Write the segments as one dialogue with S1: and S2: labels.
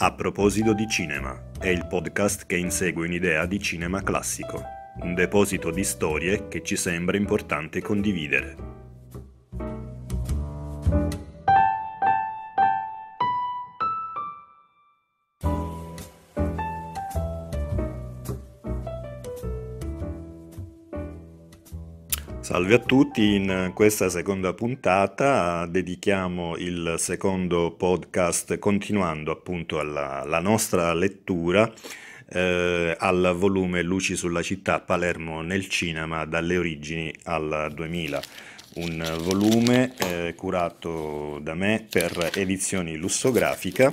S1: A proposito di cinema, è il podcast che insegue un'idea di cinema classico, un deposito di storie che ci sembra importante condividere. Salve a tutti, in questa seconda puntata dedichiamo il secondo podcast continuando appunto alla, alla nostra lettura eh, al volume Luci sulla città Palermo nel cinema dalle origini al 2000, un volume eh, curato da me per edizioni lussografica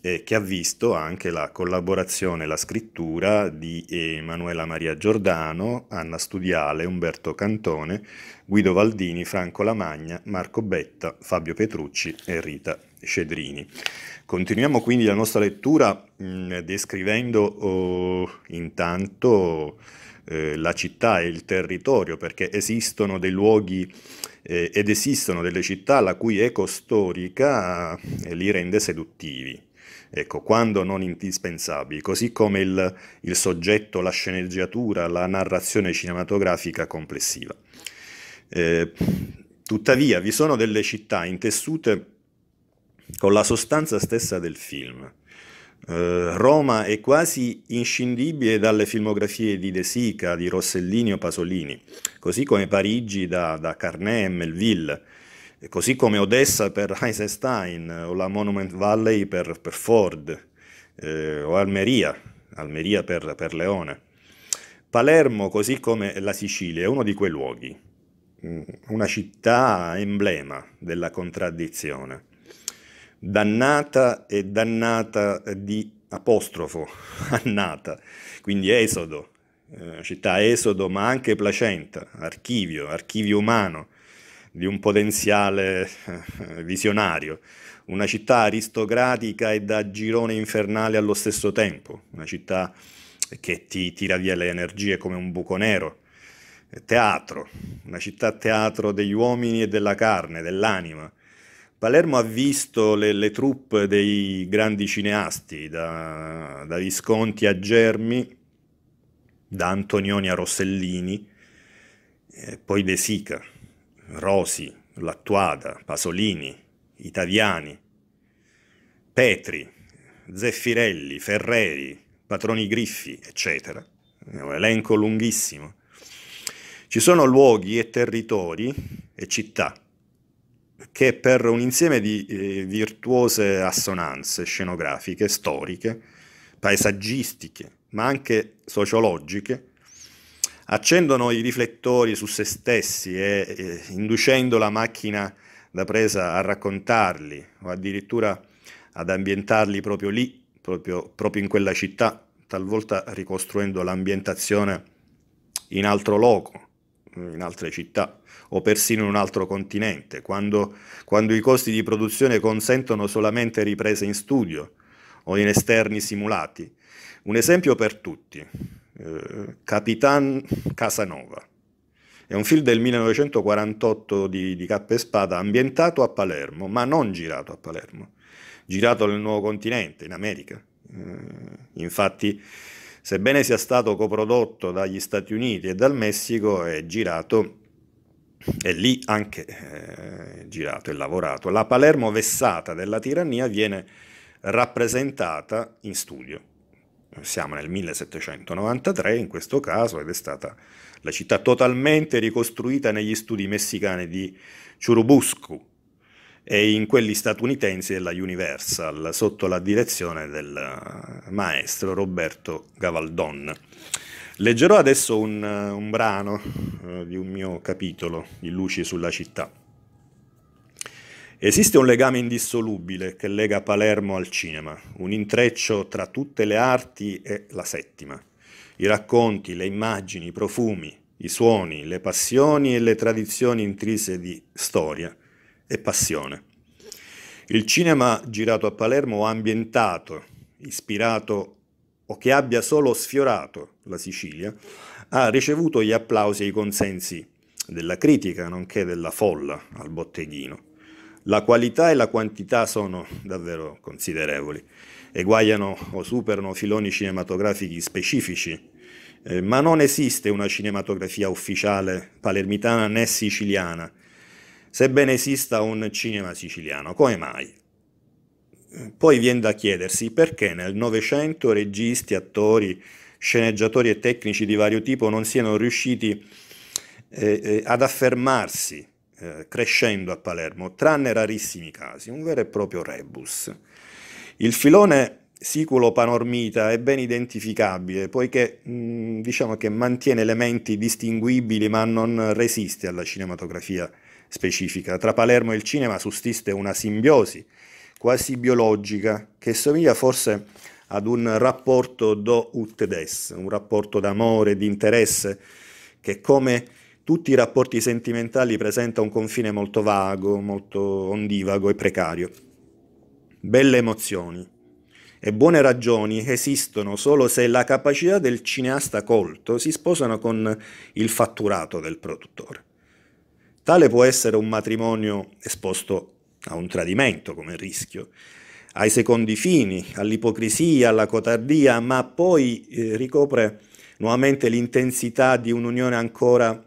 S1: eh, che ha visto anche la collaborazione e la scrittura di Emanuela Maria Giordano, Anna Studiale, Umberto Cantone, Guido Valdini, Franco Lamagna, Marco Betta, Fabio Petrucci e Rita Cedrini. Continuiamo quindi la nostra lettura mh, mm, descrivendo oh, intanto eh, la città e il territorio, perché esistono dei luoghi eh, ed esistono delle città la cui eco storica eh, li rende seduttivi ecco, quando non indispensabili, così come il, il soggetto, la sceneggiatura, la narrazione cinematografica complessiva. Eh, tuttavia, vi sono delle città intessute con la sostanza stessa del film. Eh, Roma è quasi inscindibile dalle filmografie di De Sica, di Rossellini o Pasolini, così come Parigi da, da Carnet e Melville così come Odessa per Eisenstein o la Monument Valley per, per Ford eh, o Almeria, Almeria per, per, Leone. Palermo, così come la Sicilia, è uno di quei luoghi, mm, una città emblema della contraddizione, dannata e dannata di apostrofo, annata, quindi esodo, eh, città esodo ma anche placenta, archivio, archivio umano, di un potenziale eh, visionario, una città aristocratica e da girone infernale allo stesso tempo, una città che ti tira via le energie come un buco nero, teatro, una città teatro degli uomini e della carne, dell'anima. Palermo ha visto le, le truppe dei grandi cineasti, da, da Visconti a Germi, da Antonioni a Rossellini, eh, poi De Sica. Rosi, Lattuada, Pasolini, Italiani, Petri, Zeffirelli, Ferreri, Patroni Griffi, eccetera. È un elenco lunghissimo. Ci sono luoghi e territori e città che per un insieme di eh, virtuose assonanze scenografiche, storiche, paesaggistiche, ma anche sociologiche, accendono i riflettori su se stessi e, e inducendo la macchina da presa a raccontarli o addirittura ad ambientarli proprio lì, proprio, proprio in quella città, talvolta ricostruendo l'ambientazione in altro loco, in altre città o persino in un altro continente, quando, quando i costi di produzione consentono solamente riprese in studio o in esterni simulati. Un esempio per tutti, eh, Capitan Casanova. È un film del 1948 di, di Cappa e Spada ambientato a Palermo, ma non girato a Palermo, girato nel nuovo continente, in America. Eh, infatti, sebbene sia stato coprodotto dagli Stati Uniti e dal Messico, è girato e lì anche eh, girato e lavorato. La Palermo vessata della tirannia viene rappresentata in studio siamo nel 1793 in questo caso ed è stata la città totalmente ricostruita negli studi messicani di Churubusco e in quelli statunitensi della Universal sotto la direzione del maestro Roberto Gavaldon. Leggerò adesso un, un brano eh, di un mio capitolo di Luci sulla città. Esiste un legame indissolubile che lega Palermo al cinema, un intreccio tra tutte le arti e la settima. I racconti, le immagini, i profumi, i suoni, le passioni e le tradizioni intrise di storia e passione. Il cinema girato a Palermo ha ambientato, ispirato o che abbia solo sfiorato la Sicilia, ha ricevuto gli applausi e i consensi della critica, nonché della folla al botteghino la qualità e la quantità sono davvero considerevoli, eguagliano o superano filoni cinematografici specifici, eh, ma non esiste una cinematografia ufficiale palermitana né siciliana, sebbene esista un cinema siciliano. Come mai? Poi viene da chiedersi perché nel Novecento registi, attori, sceneggiatori e tecnici di vario tipo non siano riusciti eh, eh, ad affermarsi eh, crescendo a Palermo, tranne rarissimi casi, un vero e proprio rebus. Il filone siculo panormita è ben identificabile, poiché mh, mm, diciamo che mantiene elementi distinguibili ma non resiste alla cinematografia specifica. Tra Palermo e il cinema sussiste una simbiosi quasi biologica che somiglia forse ad un rapporto do ut des, un rapporto d'amore, di interesse che come tutti i rapporti sentimentali presenta un confine molto vago, molto ondivago e precario. Belle emozioni e buone ragioni esistono solo se la capacità del cineasta colto si sposano con il fatturato del produttore. Tale può essere un matrimonio esposto a un tradimento come rischio, ai secondi fini, all'ipocrisia, alla cotardia, ma poi eh, ricopre nuovamente l'intensità di un'unione ancora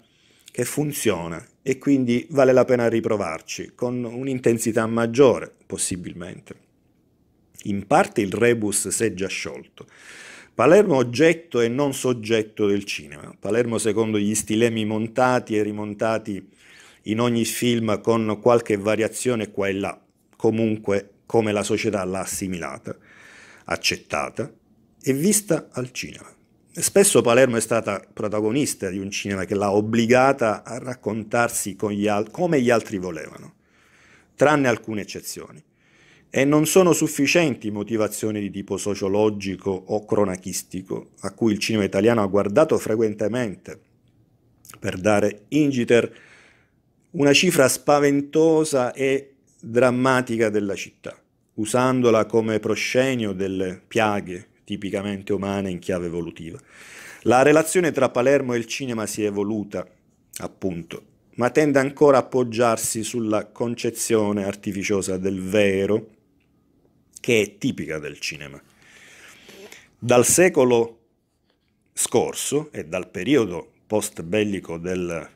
S1: che funziona e quindi vale la pena riprovarci con un'intensità maggiore, possibilmente. In parte il rebus si è già sciolto. Palermo oggetto e non soggetto del cinema. Palermo secondo gli stilemi montati e rimontati in ogni film con qualche variazione qua e là, comunque come la società l'ha assimilata, accettata e vista al cinema spesso Palermo è stata protagonista di un cinema che l'ha obbligata a raccontarsi gli al- come gli altri volevano, tranne alcune eccezioni. E non sono sufficienti motivazioni di tipo sociologico o cronachistico, a cui il cinema italiano ha guardato frequentemente, per dare ingiter una cifra spaventosa e drammatica della città, usandola come proscenio delle piaghe tipicamente umane in chiave evolutiva. La relazione tra Palermo e il cinema si è evoluta, appunto, ma tende ancora a appoggiarsi sulla concezione artificiosa del vero che è tipica del cinema. Dal secolo scorso e dal periodo post bellico del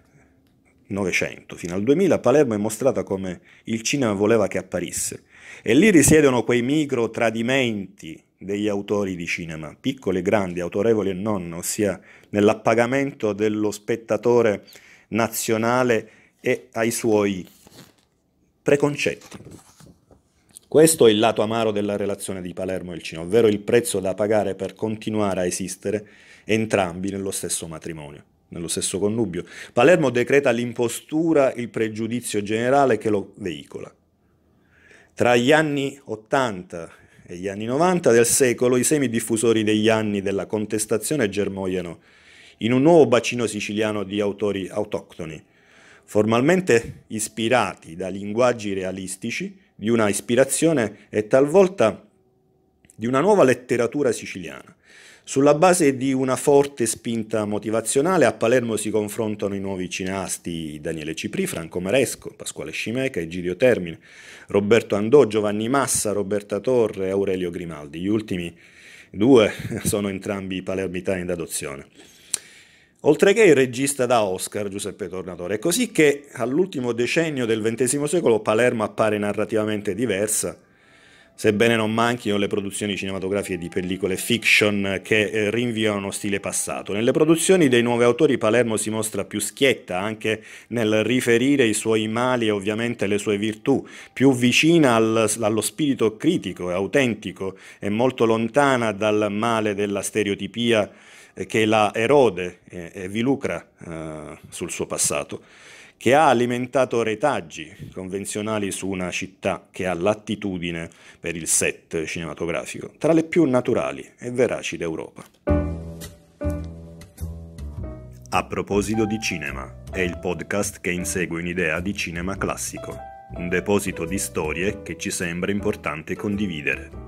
S1: Novecento fino al 2000 Palermo è mostrata come il cinema voleva che apparisse, e lì risiedono quei micro tradimenti degli autori di cinema, piccoli e grandi, autorevoli e non, ossia nell'appagamento dello spettatore nazionale e ai suoi preconcetti. Questo è il lato amaro della relazione di Palermo e il cinema, ovvero il prezzo da pagare per continuare a esistere entrambi nello stesso matrimonio, nello stesso connubio. Palermo decreta l'impostura, il pregiudizio generale che lo veicola. Tra gli anni 80 e gli anni 90 del secolo i semi diffusori degli anni della contestazione germogliano in un nuovo bacino siciliano di autori autoctoni, formalmente ispirati da linguaggi realistici di una ispirazione e talvolta di una nuova letteratura siciliana. Sulla base di una forte spinta motivazionale a Palermo si confrontano i nuovi cineasti Daniele Cipri, Franco Maresco, Pasquale Scimeca, Egidio Termine, Roberto Andò, Giovanni Massa, Roberta Torre e Aurelio Grimaldi. Gli ultimi due sono entrambi palermitani d'adozione. Oltre che il regista da Oscar Giuseppe Tornatore. È così che all'ultimo decennio del XX secolo Palermo appare narrativamente diversa sebbene non manchino le produzioni cinematografiche di pellicole fiction che eh, rinviano uno stile passato. Nelle produzioni dei nuovi autori Palermo si mostra più schietta anche nel riferire i suoi mali e ovviamente le sue virtù, più vicina al, allo spirito critico e autentico e molto lontana dal male della stereotipia eh, che la erode e, eh, e vi lucra eh, sul suo passato che ha alimentato retaggi convenzionali su una città che ha l'attitudine per il set cinematografico, tra le più naturali e veraci d'Europa. A proposito di cinema, è il podcast che insegue un'idea di cinema classico, un deposito di storie che ci sembra importante condividere.